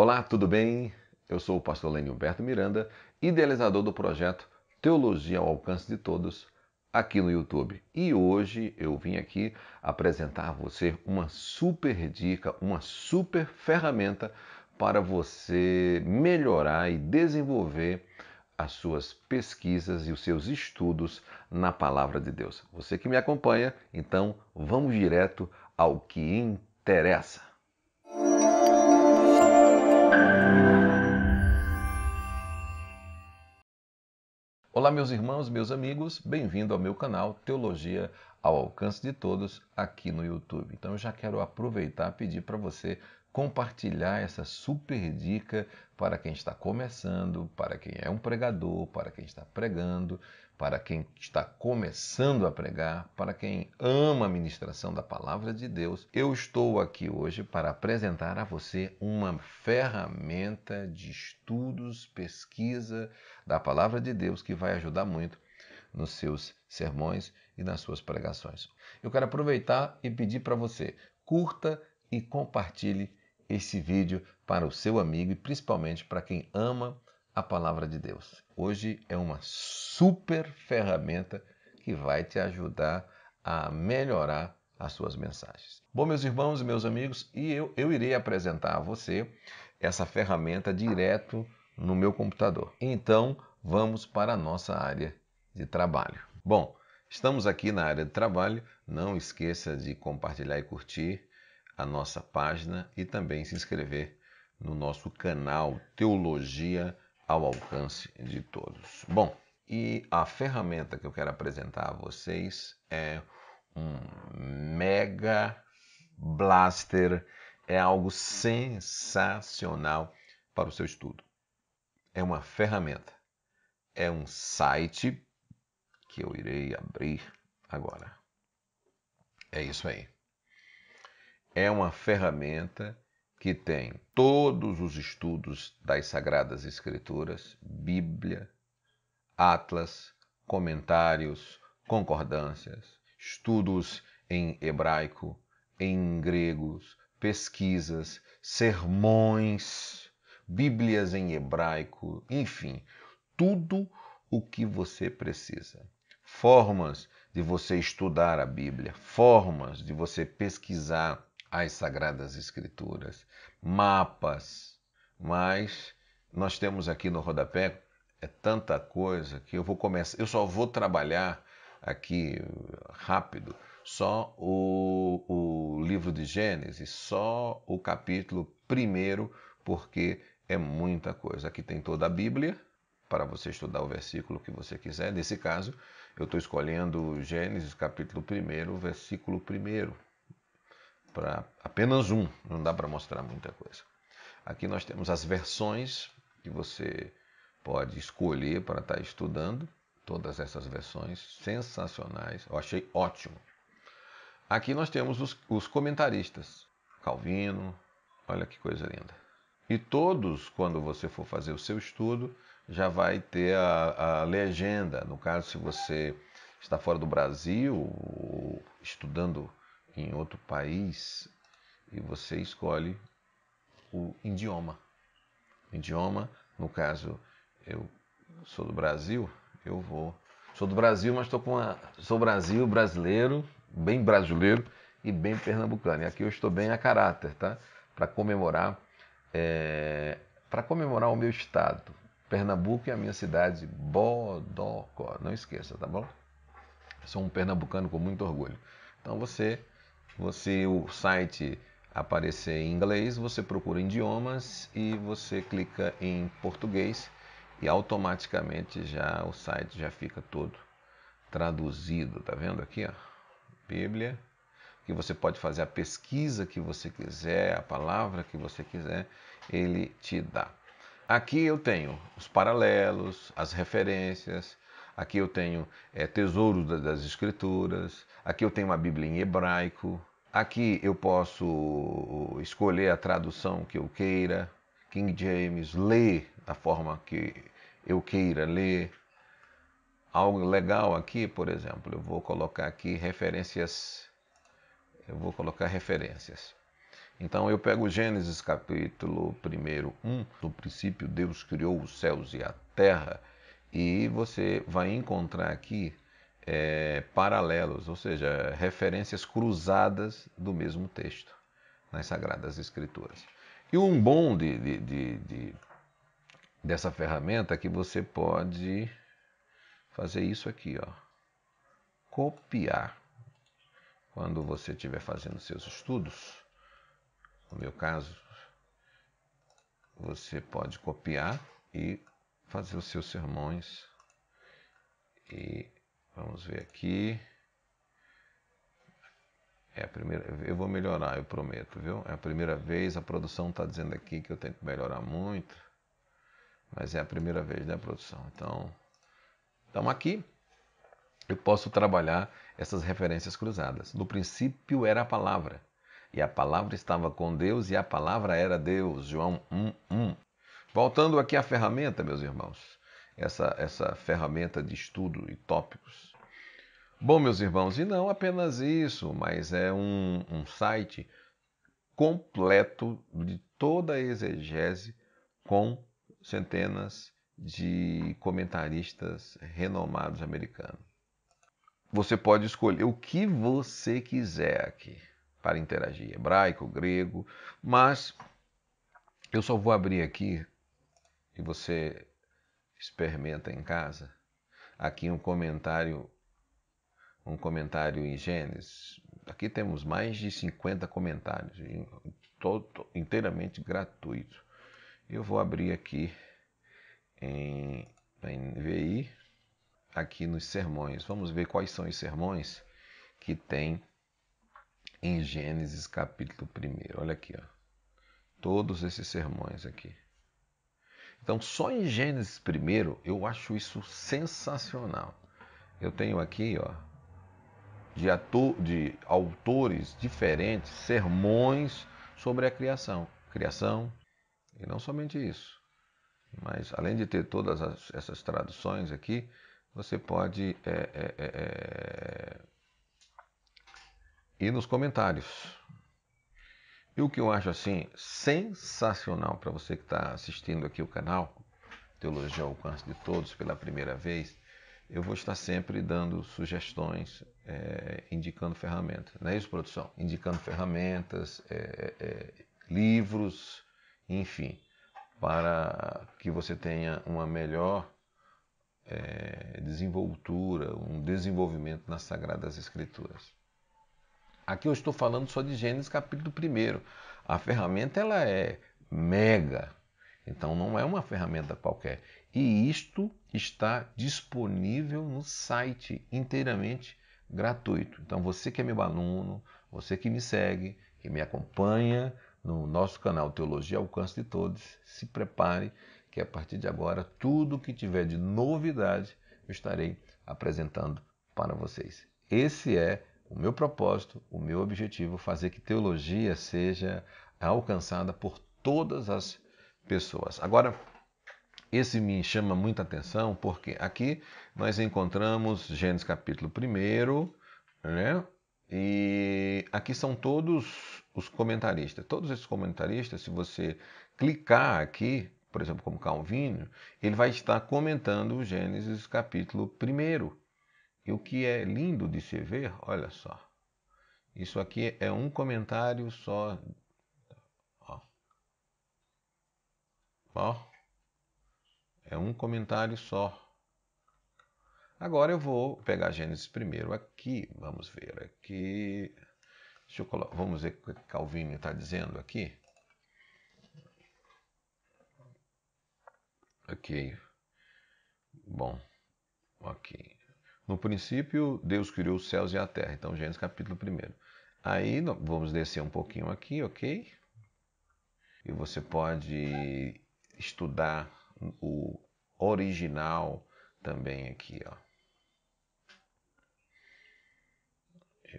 Olá, tudo bem? Eu sou o pastor Lênio Humberto Miranda, idealizador do projeto Teologia ao Alcance de Todos, aqui no YouTube. E hoje eu vim aqui apresentar a você uma super dica, uma super ferramenta para você melhorar e desenvolver as suas pesquisas e os seus estudos na palavra de Deus. Você que me acompanha, então vamos direto ao que interessa. Olá, meus irmãos, meus amigos, bem-vindo ao meu canal Teologia ao Alcance de Todos aqui no YouTube. Então, eu já quero aproveitar e pedir para você compartilhar essa super dica para quem está começando, para quem é um pregador, para quem está pregando, para quem está começando a pregar, para quem ama a ministração da palavra de Deus. Eu estou aqui hoje para apresentar a você uma ferramenta de estudos, pesquisa da palavra de Deus que vai ajudar muito nos seus sermões e nas suas pregações. Eu quero aproveitar e pedir para você curta e compartilhe esse vídeo para o seu amigo e principalmente para quem ama a palavra de Deus. Hoje é uma super ferramenta que vai te ajudar a melhorar as suas mensagens. Bom, meus irmãos e meus amigos, e eu, eu irei apresentar a você essa ferramenta direto no meu computador. Então, vamos para a nossa área de trabalho. Bom, estamos aqui na área de trabalho. Não esqueça de compartilhar e curtir a nossa página e também se inscrever no nosso canal Teologia ao Alcance de Todos. Bom, e a ferramenta que eu quero apresentar a vocês é um mega blaster, é algo sensacional para o seu estudo. É uma ferramenta, é um site que eu irei abrir agora. É isso aí é uma ferramenta que tem todos os estudos das Sagradas Escrituras, Bíblia, Atlas, comentários, concordâncias, estudos em hebraico, em gregos, pesquisas, sermões, Bíblias em hebraico, enfim, tudo o que você precisa. Formas de você estudar a Bíblia, formas de você pesquisar as Sagradas Escrituras, mapas, mas nós temos aqui no rodapé é tanta coisa que eu vou começar, eu só vou trabalhar aqui rápido só o, o livro de Gênesis, só o capítulo primeiro, porque é muita coisa. Aqui tem toda a Bíblia para você estudar o versículo que você quiser. Nesse caso, eu estou escolhendo Gênesis capítulo primeiro, versículo primeiro para apenas um, não dá para mostrar muita coisa. Aqui nós temos as versões que você pode escolher para estar tá estudando, todas essas versões sensacionais, eu achei ótimo. Aqui nós temos os, os comentaristas, Calvino, olha que coisa linda. E todos, quando você for fazer o seu estudo, já vai ter a, a legenda. No caso, se você está fora do Brasil, estudando em outro país e você escolhe o idioma. O idioma, no caso, eu sou do Brasil, eu vou. Sou do Brasil, mas estou com a Sou Brasil, brasileiro, bem brasileiro e bem pernambucano. E aqui eu estou bem a caráter, tá? Para comemorar, é... para comemorar o meu estado, Pernambuco e é a minha cidade Bodocó. Não esqueça, tá bom? Sou um pernambucano com muito orgulho. Então você você o site aparecer em inglês, você procura idiomas e você clica em português e automaticamente já o site já fica todo traduzido, tá vendo aqui, ó? Bíblia, que você pode fazer a pesquisa que você quiser, a palavra que você quiser, ele te dá. Aqui eu tenho os paralelos, as referências, aqui eu tenho é, tesouros das escrituras, aqui eu tenho uma Bíblia em hebraico, Aqui eu posso escolher a tradução que eu queira. King James lê da forma que eu queira ler. Algo legal aqui, por exemplo, eu vou colocar aqui referências. Eu vou colocar referências. Então eu pego Gênesis capítulo 1, 1. No princípio Deus criou os céus e a terra. E você vai encontrar aqui é, paralelos, ou seja, referências cruzadas do mesmo texto nas Sagradas Escrituras. E um bom de, de, de, de dessa ferramenta é que você pode fazer isso aqui, ó. Copiar. Quando você estiver fazendo seus estudos, no meu caso, você pode copiar e fazer os seus sermões e Vamos ver aqui. É a primeira, eu vou melhorar, eu prometo, viu? É a primeira vez, a produção está dizendo aqui que eu tenho que melhorar muito, mas é a primeira vez, né, produção? Então, estamos aqui. Eu posso trabalhar essas referências cruzadas. No princípio era a palavra, e a palavra estava com Deus, e a palavra era Deus. João 1, 1. Voltando aqui à ferramenta, meus irmãos essa, essa ferramenta de estudo e tópicos. Bom, meus irmãos, e não apenas isso, mas é um, um site completo de toda a exegese com centenas de comentaristas renomados americanos. Você pode escolher o que você quiser aqui para interagir, hebraico, grego, mas eu só vou abrir aqui e você experimenta em casa. Aqui um comentário um comentário em Gênesis. Aqui temos mais de 50 comentários, todo, inteiramente gratuito. Eu vou abrir aqui em, em VI, aqui nos sermões. Vamos ver quais são os sermões que tem em Gênesis capítulo 1. Olha aqui, ó. todos esses sermões aqui. Então, só em Gênesis primeiro eu acho isso sensacional. Eu tenho aqui, ó, de, ator, de autores diferentes, sermões sobre a criação. Criação, e não somente isso, mas além de ter todas as, essas traduções aqui, você pode é, é, é, é ir nos comentários e o que eu acho assim sensacional para você que está assistindo aqui o canal, Teologia ao Alcance de Todos pela primeira vez, eu vou estar sempre dando sugestões, é, indicando ferramentas. Não é isso, produção? Indicando ferramentas, é, é, livros, enfim, para que você tenha uma melhor desenvoltura, um desenvolvimento nas Sagradas Escrituras. Aqui eu estou falando só de Gênesis capítulo 1. A ferramenta ela é mega, então não é uma ferramenta qualquer. E isto está disponível no site inteiramente gratuito. Então você que é meu aluno, você que me segue, que me acompanha no nosso canal Teologia Alcance de Todos, se prepare que a partir de agora tudo que tiver de novidade eu estarei apresentando para vocês. Esse é o meu propósito, o meu objetivo, fazer que teologia seja alcançada por todas as pessoas. Agora, esse me chama muita atenção porque aqui nós encontramos Gênesis capítulo 1, né? E aqui são todos os comentaristas. Todos esses comentaristas, se você clicar aqui, por exemplo, como Calvino, ele vai estar comentando o Gênesis capítulo 1. E o que é lindo de se ver, olha só. Isso aqui é um comentário só. Ó. Ó. É um comentário só. Agora eu vou pegar Gênesis primeiro aqui. Vamos ver aqui. Deixa eu colocar. Vamos ver o que Calvino está dizendo aqui. Ok. Bom. Ok. No princípio, Deus criou os céus e a terra. Então, Gênesis capítulo 1. Aí, vamos descer um pouquinho aqui, ok? E você pode estudar o original também aqui, ó.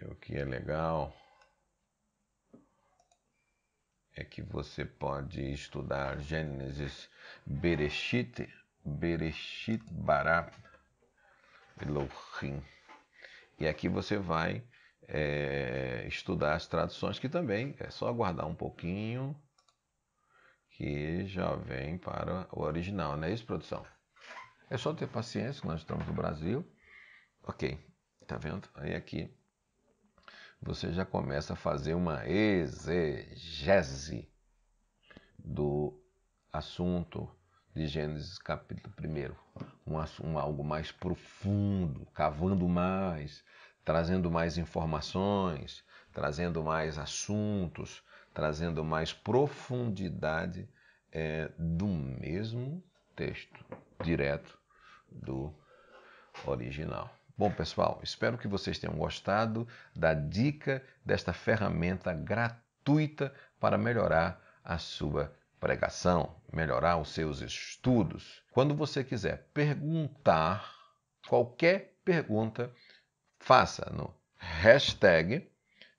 o que é legal é que você pode estudar Gênesis Bereshit, Bereshit Bará Elohim. E aqui você vai é, estudar as traduções, que também é só aguardar um pouquinho, que já vem para o original, não é isso, produção? É só ter paciência, nós estamos no Brasil. Ok, tá vendo? Aí aqui você já começa a fazer uma exegese do assunto de Gênesis capítulo 1. Um, um, algo mais profundo, cavando mais, trazendo mais informações, trazendo mais assuntos, trazendo mais profundidade é, do mesmo texto, direto do original. Bom, pessoal, espero que vocês tenham gostado da dica desta ferramenta gratuita para melhorar a sua pregação melhorar os seus estudos, quando você quiser perguntar qualquer pergunta, faça no hashtag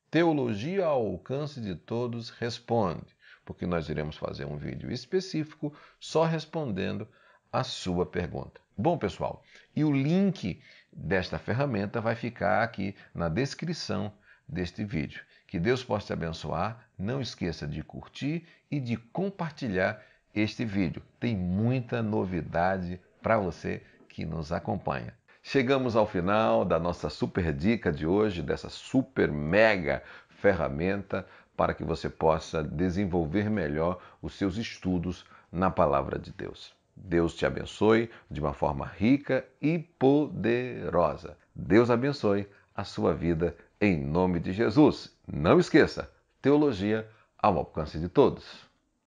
Teologia ao alcance de todos responde, porque nós iremos fazer um vídeo específico só respondendo a sua pergunta. Bom, pessoal, e o link desta ferramenta vai ficar aqui na descrição deste vídeo. Que Deus possa te abençoar. Não esqueça de curtir e de compartilhar este vídeo. Tem muita novidade para você que nos acompanha. Chegamos ao final da nossa super dica de hoje, dessa super mega ferramenta para que você possa desenvolver melhor os seus estudos na palavra de Deus. Deus te abençoe de uma forma rica e poderosa. Deus abençoe a sua vida em nome de Jesus. Não esqueça, teologia ao alcance de todos.